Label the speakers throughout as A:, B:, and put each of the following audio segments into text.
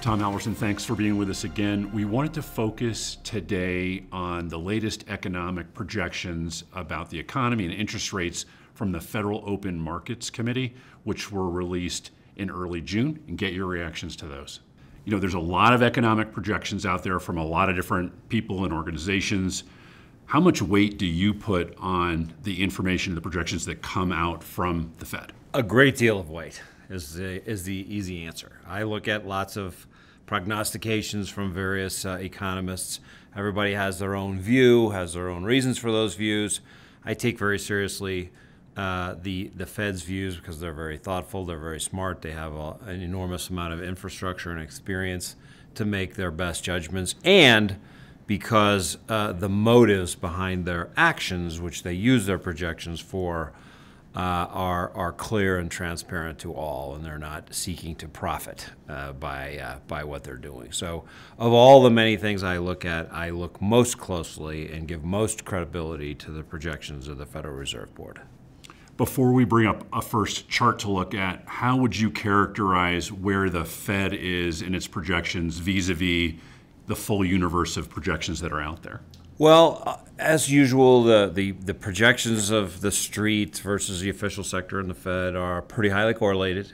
A: Tom Halverson, thanks for being with us again. We wanted to focus today on the latest economic projections about the economy and interest rates from the Federal Open Markets Committee, which were released in early June, and get your reactions to those. You know, there's a lot of economic projections out there from a lot of different people and organizations. How much weight do you put on the information and the projections that come out from the Fed? A great deal
B: of weight is the, is the easy answer. I look at lots of prognostications from various uh, economists. Everybody has their own view, has their own reasons for those views. I take very seriously uh, the the Fed's views because they're very thoughtful, they're very smart, they have a, an enormous amount of infrastructure and experience to make their best judgments, and because uh, the motives behind their actions, which they use their projections for, uh, are are clear and transparent to all, and they're not seeking to profit uh, by uh, by what they're doing. So, of all the many things I look at, I look most closely and give most credibility to the projections of the Federal Reserve Board.
A: Before we bring up a first chart to look at, how would you characterize where the Fed is in its projections vis-a-vis the full universe of projections that are out there?
B: Well, uh, as usual, the, the, the, projections of the street versus the official sector and the Fed are pretty highly correlated,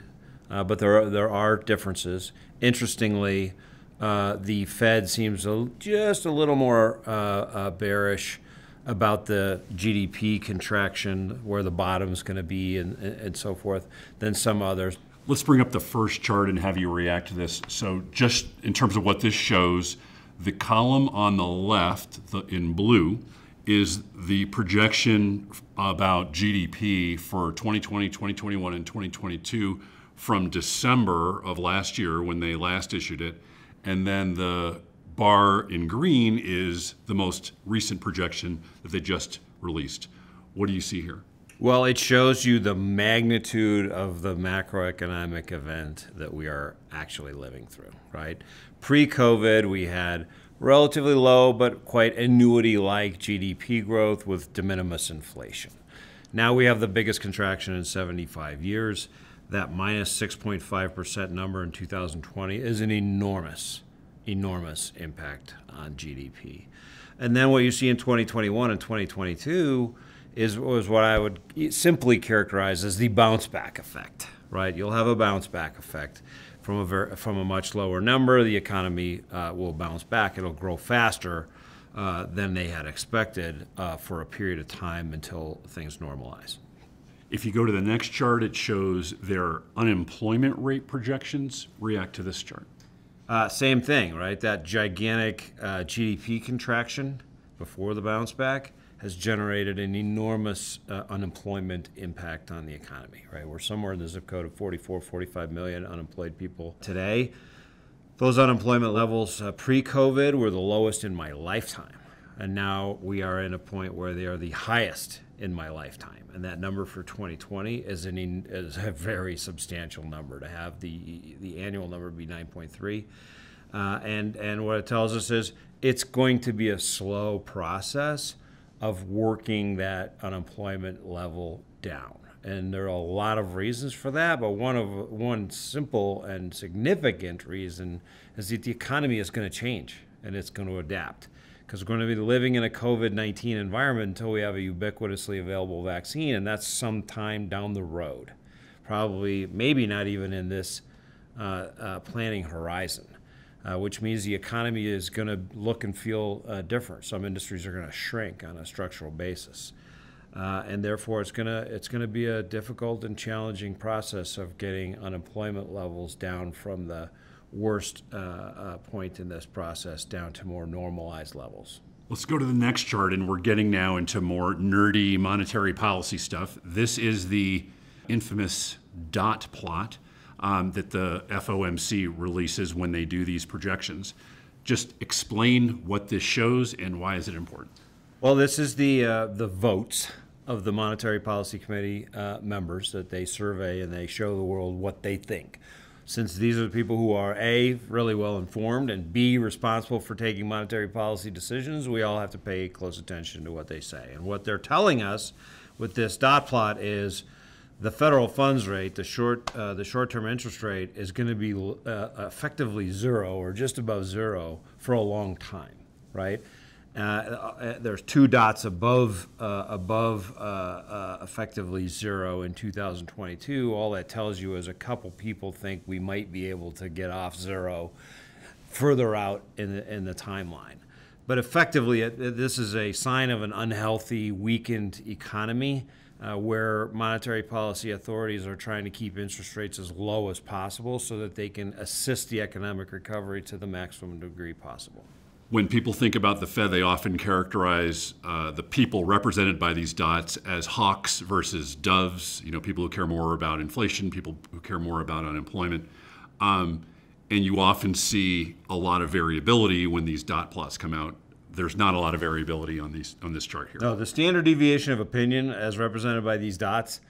B: uh, but there are, there are differences. Interestingly, uh, the Fed seems a, just a little more uh, uh bearish about the GDP contraction, where the bottom's going to be, and, and so forth, than some
A: others. Let's bring up the first chart and have you react to this. So, just in terms of what this shows, the column on the left the, in blue is the projection about GDP for 2020, 2021, and 2022 from December of last year when they last issued it. And then the bar in green is the most recent projection that they just released. What do you see here? Well, it shows you the magnitude of the
B: macroeconomic event that we are actually living through, right? Pre COVID, we had relatively low but quite annuity like GDP growth with de minimis inflation. Now we have the biggest contraction in 75 years. That minus 6.5% number in 2020 is an enormous, enormous impact on GDP. And then what you see in 2021 and 2022 is was what I would simply characterize as the bounce back effect. Right, you'll have a bounce back effect from a ver- from a much lower number. The economy uh, will bounce back. It'll grow faster uh, than they had expected uh, for a period
A: of time until things normalize. If you go to the next chart, it shows their unemployment rate projections react to this chart. Uh, same thing, right?
B: That gigantic uh, GDP contraction before the bounce back has generated an enormous uh, unemployment impact on the economy, right? We're somewhere in the zip code of 44, 45 million unemployed people today. Those unemployment levels uh, pre COVID were the lowest in my lifetime. And now we are in a point where they are the highest in my lifetime. And that number for 2020 is, an, is a very substantial number. To have the, the annual number be 9.3. Uh, and, and what it tells us is it's going to be a slow process of working that unemployment level down. And there are a lot of reasons for that, but one of one simple and significant reason is that the economy is going to change and it's going to adapt because we're going to be living in a COVID 19 environment until we have a ubiquitously available vaccine, and that's sometime down the road. Probably, maybe not even in this uh, uh, planning horizon uh, which means the economy is going to look and feel uh, different. Some industries are going to shrink on a structural basis. Uh, and therefore, it's going to it's going to be a difficult and challenging process of getting unemployment levels down from the worst uh, uh, point in this process down to more normalized levels.
A: Let's go to the next chart, and we're getting now into more nerdy monetary policy stuff. This is the infamous dot plot um, that the FOMC releases when they do these projections. Just explain what this shows and why is it important? Well, this is the uh, the
B: votes of the Monetary Policy Committee uh, members that they survey and they show the world what they think. Since these are the people who are A, really well informed, and B, responsible for taking monetary policy decisions, we all have to pay close attention to what they say. And what they're telling us with this dot plot is the federal funds rate, the short uh, the short term interest rate, is going to be uh, effectively zero or just above zero for a long time, right? Uh, uh, uh there's two dots above uh, above effectively zero in 2022. All that tells you is a couple people think we might be able to get off zero further out in the, in the timeline. But effectively, it, this is a sign of an unhealthy, weakened economy uh, where monetary policy authorities are trying to keep interest rates as low as possible so that they can assist the economic recovery to the maximum degree possible.
A: When people think about the Fed, they often characterize uh, the people represented by these dots as hawks versus doves, you know, people who care more about inflation, people who care more about unemployment. Um, and you often see a lot of variability when these dot plots come out there's not a lot of variability on these on this chart here.
B: No, the standard deviation of opinion, as represented by these dots,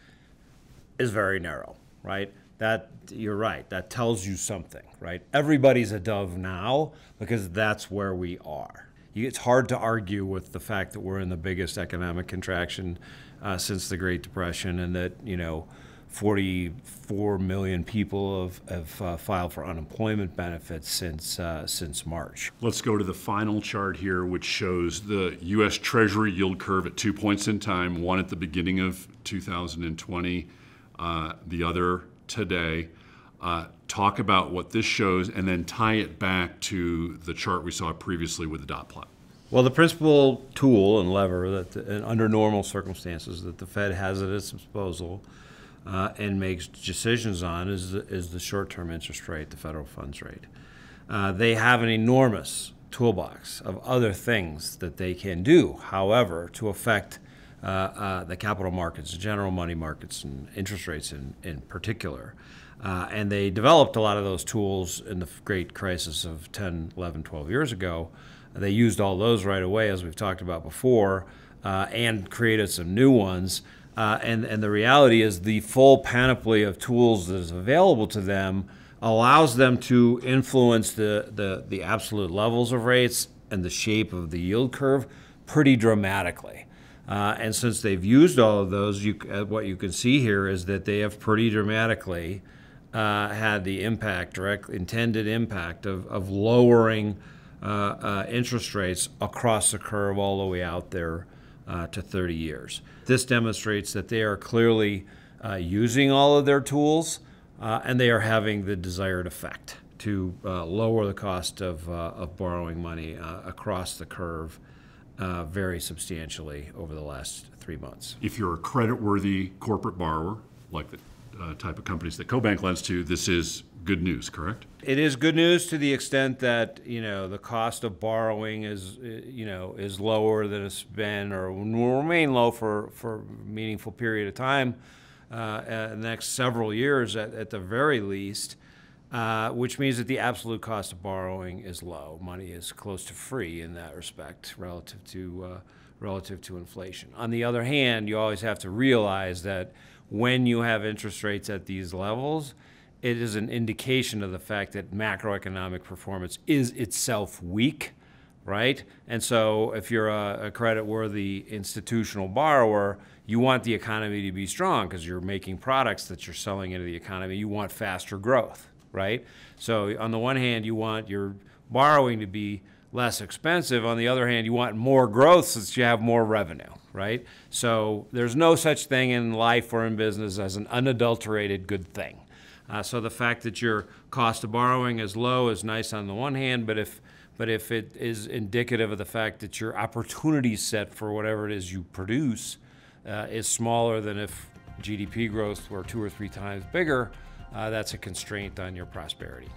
B: is very narrow, right? That you're right. That tells you something, right? Everybody's a dove now because that's where we are. It's hard to argue with the fact that we're in the biggest economic contraction uh, since the Great Depression, and that you know 44 million people have, have uh, filed for unemployment benefits since, uh, since March.
A: Let's go to the final chart here, which shows the U.S. Treasury yield curve at two points in time, one at the beginning of 2020, uh, the other today. Uh, talk about what this shows and then tie it back to the chart we saw previously with the dot plot.
B: Well, the principal tool and lever that, the, and under normal circumstances, that the Fed has at its disposal uh, and makes decisions on is the, is the short-term interest rate, the federal funds rate. Uh, they have an enormous toolbox of other things that they can do, however, to affect uh, uh the capital markets, the general money markets, and interest rates in, in particular. Uh, and they developed a lot of those tools in the great crisis of 10, 11, 12 years ago. They used all those right away, as we've talked about before, uh, and created some new ones uh, and, and the reality is the full panoply of tools that is available to them allows them to influence the, the, the absolute levels of rates and the shape of the yield curve pretty dramatically. Uh, and since they've used all of those, you, uh, what you can see here is that they have pretty dramatically uh, had the impact, direct intended impact of, of lowering uh, uh, interest rates across the curve all the way out there uh, to 30 years. This demonstrates that they are clearly uh, using all of their tools uh, and they are having the desired effect to uh, lower the cost of, uh, of borrowing money across the curve very substantially over the last
A: three months. If you're a creditworthy corporate borrower, like the type of companies that CoBank lends to, this is good news, correct?
B: It is good news to the extent that you know the cost of borrowing is you know is lower than it's been or will remain low for for a meaningful period of time, uh, uh, the next several years at, at the very least. Uh, which means that the absolute cost of borrowing is low. Money is close to free in that respect relative to uh, relative to inflation. On the other hand, you always have to realize that when you have interest rates at these levels, it is an indication of the fact that macroeconomic performance is itself weak, right? And so if you're a, a credit-worthy institutional borrower, you want the economy to be strong because you're making products that you're selling into the economy. You want faster growth, right? So on the one hand, you want your borrowing to be less expensive. On the other hand, you want more growth since you have more revenue, right? So there's no such thing in life or in business as an unadulterated good thing. Uh, so the fact that your cost of borrowing is low is nice on the one hand, but if but if it is indicative of the fact that your opportunity set for whatever it is you produce uh, is smaller than if GDP growth were two or three times bigger, uh, that's a constraint on your prosperity.